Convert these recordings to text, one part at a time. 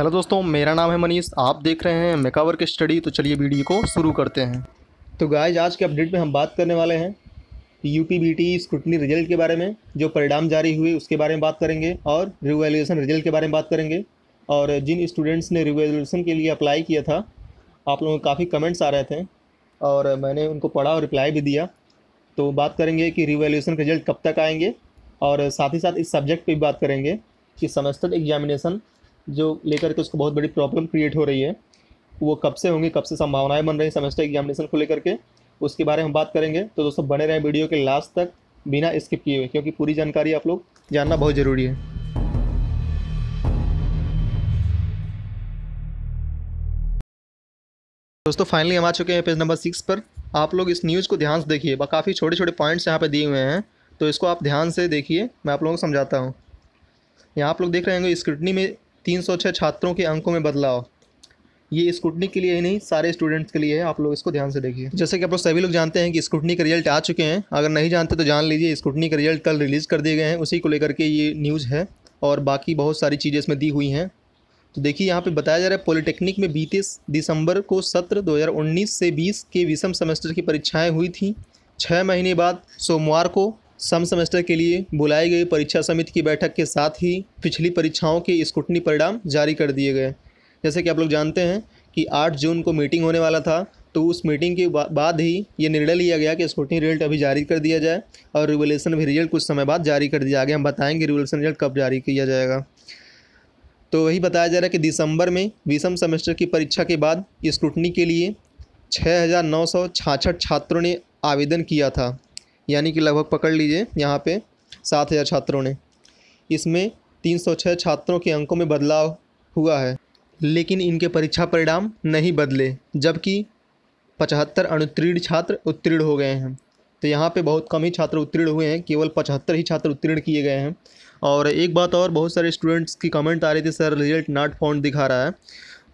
hello दोस्तों मेरा नाम है मनीष आप देख रहे हैं मेकावर की स्टडी तो चलिए वीडियो को शुरू करते हैं तो गाइज आज के अपडेट में हम बात करने वाले हैं U P B T scrutiny result के बारे में जो परिणाम जारी हुए उसके बारे में बात करेंगे और रिवेल्यूशन रिजल्ट के बारे में बात करेंगे और जिन स्टूडेंट्स ने रिवेल्यूशन के लिए अप्लाई किया था आप लोगों के काफ़ी कमेंट्स आ रहे थे और मैंने उनको पढ़ा और रिप्लाई भी दिया तो बात करेंगे कि रिवेल्यूशन रिजल्ट कब तक आएंगे और साथ ही साथ इस सब्जेक्ट पर भी बात करेंगे कि सेमेस्टर एग्जामिनेशन जो लेकर के उसको बहुत बड़ी प्रॉब्लम क्रिएट हो रही है वो कब से होंगी कब से संभावनाएं बन रही सेमेस्टर एग्जामिनेशन को लेकर के उसके बारे में हम बात करेंगे तो दोस्तों बने रहें वीडियो के लास्ट तक बिना स्किप किए हुए क्योंकि पूरी जानकारी आप लोग जानना बहुत ज़रूरी है दोस्तों फाइनली हम आ चुके हैं पेज नंबर सिक्स पर आप लोग इस न्यूज़ को ध्यान से देखिए काफ़ी छोटे छोटे पॉइंट्स यहाँ पे दिए हुए हैं तो इसको आप ध्यान से देखिए मैं आप लोगों को समझाता हूँ यहाँ आप लोग देख रहे होंगे स्क्रिटनी में 306 छात्रों के अंकों में बदलाव ये स्क्रूटनी के लिए ही नहीं सारे स्टूडेंट्स के लिए है आप लोग इसको ध्यान से देखिए जैसे कि आप लोग सभी लोग जानते हैं कि स्क्रूटनी के रिजल्ट आ चुके हैं अगर नहीं जानते तो जान लीजिए स्क्रूटनी के रिजल्ट कल रिलीज़ कर दिए गए हैं उसी को लेकर के ये न्यूज़ है और बाकी बहुत सारी चीज़ें इसमें दी हुई हैं तो देखिए यहाँ पे बताया जा रहा है पॉलिटेक्निक में बीते दिसंबर को सत्र 2019 से 20 के विषम सेमेस्टर की परीक्षाएं हुई थी छः महीने बाद सोमवार को सम सेमेस्टर के लिए बुलाई गई परीक्षा समिति की बैठक के साथ ही पिछली परीक्षाओं के स्कूटनी परिणाम जारी कर दिए गए जैसे कि आप लोग जानते हैं कि 8 जून को मीटिंग होने वाला था तो उस मीटिंग के बाद ही ये निर्णय लिया गया कि स्कूटनी रिजल्ट अभी जारी कर दिया जाए और रिवोल्यूशन भी रिजल्ट कुछ समय बाद जारी कर दिया आगे हम बताएँगे रिवोल्यूशन रिजल्ट कब जारी किया जाएगा तो वही बताया जा रहा है कि दिसंबर में बीसम सेमेस्टर की परीक्षा के बाद स्क्रूटनी के लिए छः छात्रों ने आवेदन किया था यानी कि लगभग पकड़ लीजिए यहाँ पे सात हज़ार छात्रों ने इसमें तीन सौ छः छात्रों के अंकों में बदलाव हुआ है लेकिन इनके परीक्षा परिणाम नहीं बदले जबकि पचहत्तर अनुत्तीर्ण छात्र उत्तीर्ण हो गए हैं तो यहाँ पे बहुत कम ही छात्र उत्तीर्ण हुए हैं केवल पचहत्तर ही छात्र उत्तीर्ण किए गए हैं और एक बात और बहुत सारे स्टूडेंट्स की कमेंट आ रही थी सर रिजल्ट नॉट फाउंड दिखा रहा है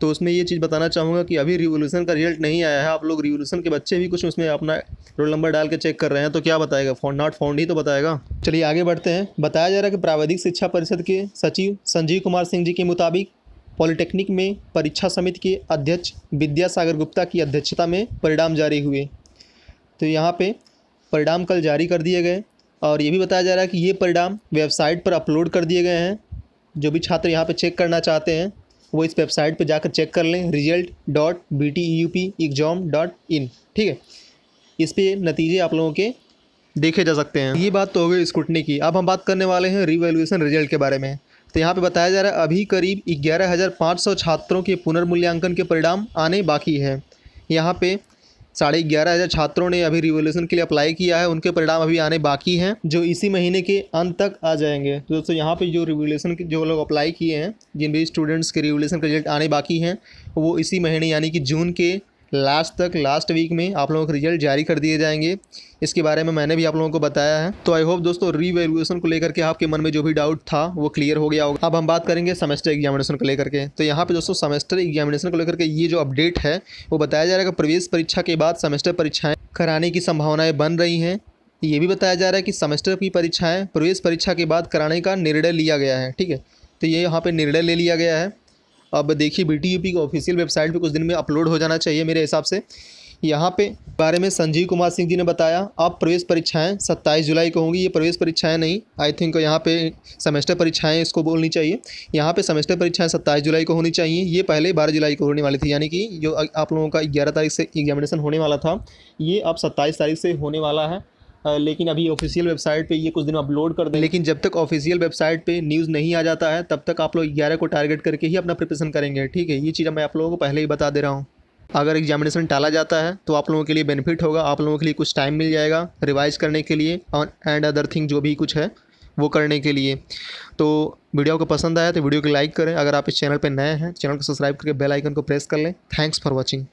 तो उसमें ये चीज़ बताना चाहूँगा कि अभी रिवोल्यूशन का रिजल्ट नहीं आया है आप लोग रिवोल्यूशन के बच्चे भी कुछ उसमें अपना रोल नंबर डाल के चेक कर रहे हैं तो क्या बताएगा फॉन्ड नॉट फाउंड ही तो बताएगा चलिए आगे बढ़ते हैं बताया जा रहा है कि प्राविधिक शिक्षा परिषद के सचिव संजीव कुमार सिंह जी के मुताबिक पॉलिटेक्निक में परीक्षा समिति के अध्यक्ष विद्यासागर गुप्ता की अध्यक्षता में परिणाम जारी हुए तो यहाँ पर परिणाम कल जारी कर दिए गए और ये भी बताया जा रहा है कि ये परिणाम वेबसाइट पर अपलोड कर दिए गए हैं जो भी छात्र यहाँ पर चेक करना चाहते हैं वो इस वेबसाइट पे जाकर चेक कर लें result dot B T U P exam dot in ठीक है इस पर नतीजे आप लोगों के देखे जा सकते हैं ये बात तो हो गई स्कूटनी की अब हम बात करने वाले हैं रिवेल्यूशन रिजल्ट के बारे में तो यहाँ पे बताया जा रहा है अभी करीब ग्यारह छात्रों के पुनर्मूल्यांकन के परिणाम आने बाकी है यहाँ पे साढ़े ग्यारह हज़ार छात्रों ने अभी रिवोल्यूशन के लिए अप्लाई किया है उनके परिणाम अभी आने बाकी हैं जो इसी महीने के अंत तक आ जाएंगे तो दोस्तों यहाँ पे जो रिवोल्यूशन के जो लोग अप्लाई किए हैं जिन भी स्टूडेंट्स के रिवोल्यूशन के रिजल्ट आने बाकी हैं वो इसी महीने यानी कि जून के लास्ट तक लास्ट वीक में आप लोगों के रिजल्ट जारी कर दिए जाएंगे इसके बारे में मैंने भी आप लोगों को बताया है तो आई होप दोस्तों रीवेल्युएसन को लेकर के आपके मन में जो भी डाउट था वो क्लियर हो गया होगा अब हम बात करेंगे सेमेस्टर एग्जामिनेशन को लेकर के तो यहाँ पे दोस्तों सेमेस्टर एग्जामिनेशन को लेकर के ये जो अपडेट है वो बताया जा रहा है कि प्रवेश परीक्षा के बाद सेमेस्टर परीक्षाएँ कराने की संभावनाएँ बन रही हैं ये भी बताया जा रहा है कि सेमेस्टर की परीक्षाएँ प्रवेश परीक्षा के बाद कराने का निर्णय लिया गया है ठीक है तो ये यहाँ पर निर्णय ले लिया गया है अब देखिए बी टी की ऑफिशियल वेबसाइट पर कुछ दिन में अपलोड हो जाना चाहिए मेरे हिसाब से यहाँ पे बारे में संजीव कुमार सिंह जी ने बताया अब प्रवेश परीक्षाएं 27 जुलाई को होंगी ये प्रवेश परीक्षाएं नहीं आई थिंक यहाँ पे सेमेस्टर परीक्षाएं इसको बोलनी चाहिए यहाँ पे सेमेस्टर परीक्षाएं 27 जुलाई को होनी चाहिए ये पहले 12 जुलाई को होने वाली थी यानी कि जो आप लोगों का 11 तारीख से एग्जामिनेशन होने वाला था ये अब सत्ताईस तारीख से होने वाला है लेकिन अभी ऑफिशियल वेबसाइट पे ये कुछ दिन अपलोड कर दें लेकिन जब तक ऑफिशियल वेबसाइट पे न्यूज़ नहीं आ जाता है तब तक आप लोग ग्यारह को टारगेट करके ही अपना प्रिपरेशन करेंगे ठीक है ये चीज़ मैं आप लोगों को पहले ही बता दे रहा हूँ अगर एग्जामिनेशन टाला जाता है तो आप लोगों के लिए बेनिफिट होगा आप लोगों के लिए कुछ टाइम मिल जाएगा रिवाइज करने के लिए और एंड अदर थिंग जो भी कुछ है वो करने के लिए तो वीडियो को पसंद आया तो वीडियो को लाइक करें अगर आप इस चैनल पर नए हैं चैनल को सब्सक्राइब करके बेल आइकन को प्रेस कर लें थैंक्स फॉर वॉचिंग